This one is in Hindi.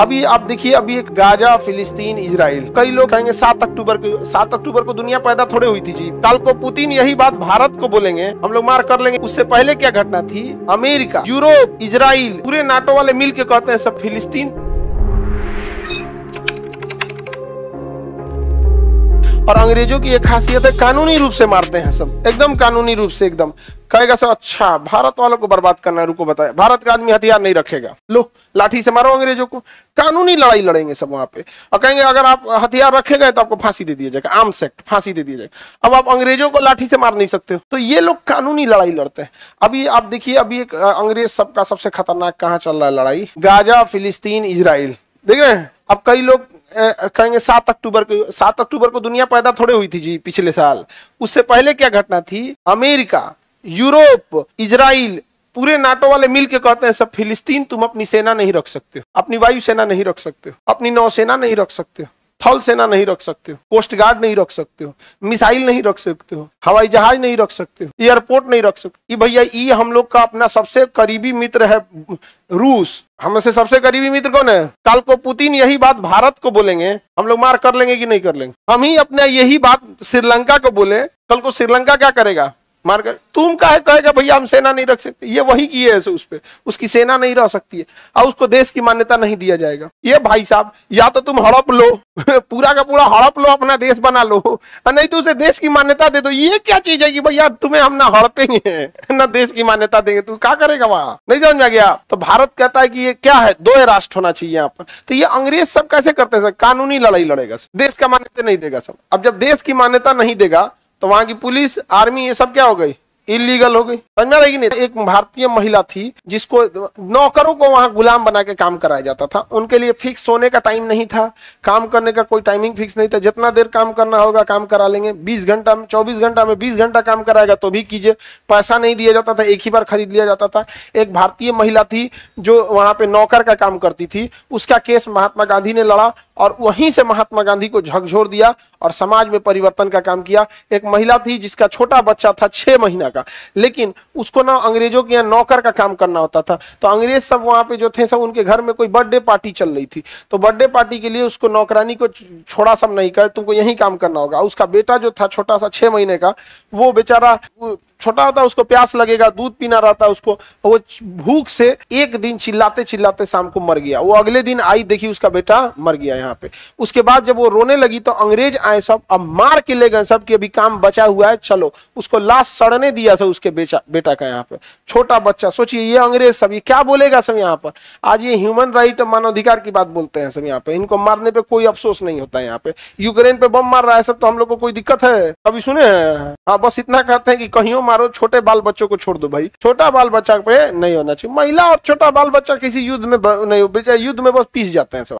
अभी आप देखिए अभी एक गाजा फिलिस्तीन इसराइल कई लोग कहेंगे सात अक्टूबर को सात अक्टूबर को दुनिया पैदा थोड़े हुई थी जी कल को पुतिन यही बात भारत को बोलेंगे हम लोग मार कर लेंगे उससे पहले क्या घटना थी अमेरिका यूरोप इसराइल पूरे नाटो वाले मिल के कहते हैं सब फिलिस्तीन और अंग्रेजों की ये खासियत है कानूनी रूप से मारते हैं सब एकदम कानूनी रूप से एकदम कहेगा सब अच्छा भारत वालों को बर्बाद करना है रुको बताया भारत का आदमी हथियार नहीं रखेगा लो लाठी से मारो अंग्रेजों को कानूनी लड़ाई लड़ेंगे सब वहां पे और कहेंगे अगर आप हथियार रखे गए तो आपको फांसी दे दिया जाएगा आर्म सेक्ट फांसी दे दिया जाएगा अब आप अंग्रेजों को लाठी से मार नहीं सकते हो तो ये लोग कानूनी लड़ाई लड़ते हैं अभी आप देखिए अभी एक अंग्रेज सबका सबसे खतरनाक कहाँ चल रहा है लड़ाई गाजा फिलिस्तीन इसराइल देख रहे हैं अब कई लोग कहेंगे सात अक्टूबर को सात अक्टूबर को दुनिया पैदा थोड़े हुई थी जी पिछले साल उससे पहले क्या घटना थी अमेरिका यूरोप इजराइल पूरे नाटो वाले मिल के कहते हैं सब फिलिस्तीन तुम अपनी सेना नहीं रख सकते हो अपनी वायुसेना नहीं रख सकते हो अपनी नौसेना नहीं रख सकते हो थल सेना नहीं रख सकते हो कोस्ट गार्ड नहीं रख सकते हो मिसाइल नहीं रख सकते हो हवाई जहाज नहीं रख सकते हो एयरपोर्ट नहीं रख सकते भैया ये हम लोग का अपना सबसे करीबी मित्र है रूस हमसे सबसे करीबी मित्र कौन है कल को पुतिन यही बात भारत को बोलेंगे हम लोग मार कर लेंगे कि नहीं कर लेंगे हम ही अपना यही बात श्रीलंका को बोले कल को श्रीलंका क्या करेगा मार कर तुम काहे कहेगा भैया हम सेना नहीं रख सकते ये वही किए है उस पर उसकी सेना नहीं रह सकती है और उसको देश की मान्यता नहीं दिया जाएगा ये भाई साहब या तो तुम हड़प लो पूरा का पूरा हड़प लो अपना देश बना लो और नहीं तो उसे देश की मान्यता दे दो ये क्या चीज है कि भैया तुम्हें हम ना हड़पेंगे ना देश की मान्यता देंगे तू क्या करेगा वहां नहीं समझ में गया तो भारत कहता है कि ये क्या है दो राष्ट्र होना चाहिए यहाँ पर तो ये अंग्रेज सब कैसे करते सर कानूनी लड़ाई लड़ेगा देश का मान्यता नहीं देगा सब अब जब देश की मान्यता नहीं देगा तो वहां की पुलिस आर्मी ये सब क्या हो गई इलीगल हो गई समझना रही नहीं एक भारतीय महिला थी जिसको नौकरों को वहां गुलाम बना के काम कराया जाता था उनके लिए फिक्स सोने का टाइम नहीं था काम करने का कोई टाइमिंग फिक्स नहीं था जितना देर काम करना होगा काम करा लेंगे 20 घंटा में 24 घंटा में 20 घंटा काम कराएगा तो भी कीजिए पैसा नहीं दिया जाता था एक ही बार खरीद लिया जाता था एक भारतीय महिला थी जो वहां पे नौकर का काम करती थी उसका केस महात्मा गांधी ने लड़ा और वहीं से महात्मा गांधी को झकझोर दिया और समाज में परिवर्तन का काम किया एक महिला थी जिसका छोटा बच्चा था छह महीना का लेकिन उसको ना अंग्रेजों के यहाँ नौकर का काम करना होता था तो अंग्रेज सब वहाँ पे जो थे सब उनके घर में कोई बर्थडे पार्टी चल रही थी तो बर्थडे पार्टी के लिए उसको नौकरानी को छोड़ा सब नहीं कर तुमको यही काम करना होगा उसका बेटा जो था छोटा सा छह महीने का वो बेचारा छोटा होता उसको प्यास लगेगा दूध पीना रहता उसको वो भूख से एक दिन चिल्लाते चिल्लाते शाम को मर गया वो अगले दिन आई देखी उसका बेटा मर गया यहाँ पे उसके बाद जब वो रोने लगी तो अंग्रेज आए सब अब मार के ले गए सब कि अभी काम बचा हुआ है चलो उसको लाश सड़ने दिया दिया था उसके बेटा बेटा का यहाँ पर छोटा बच्चा सोचिए ये अंग्रेज सब ये क्या बोलेगा सब यहाँ पर आज ये ह्यूमन राइट मानवाधिकार की बात बोलते हैं सब यहाँ पे इनको मारने पे कोई अफसोस नहीं होता है यहाँ पे यूक्रेन पे बम मार रहा है सब तो हम लोग को कोई दिक्कत है अभी सुने हाँ बस इतना कहते हैं कि कहीं मारो छोटे बाल बच्चों को छोड़ दो भाई छोटा बाल बच्चा पे नहीं होना चाहिए महिला और छोटा बाल बच्चा किसी युद्ध में नहीं युद्ध में बस पीस जाते हैं सब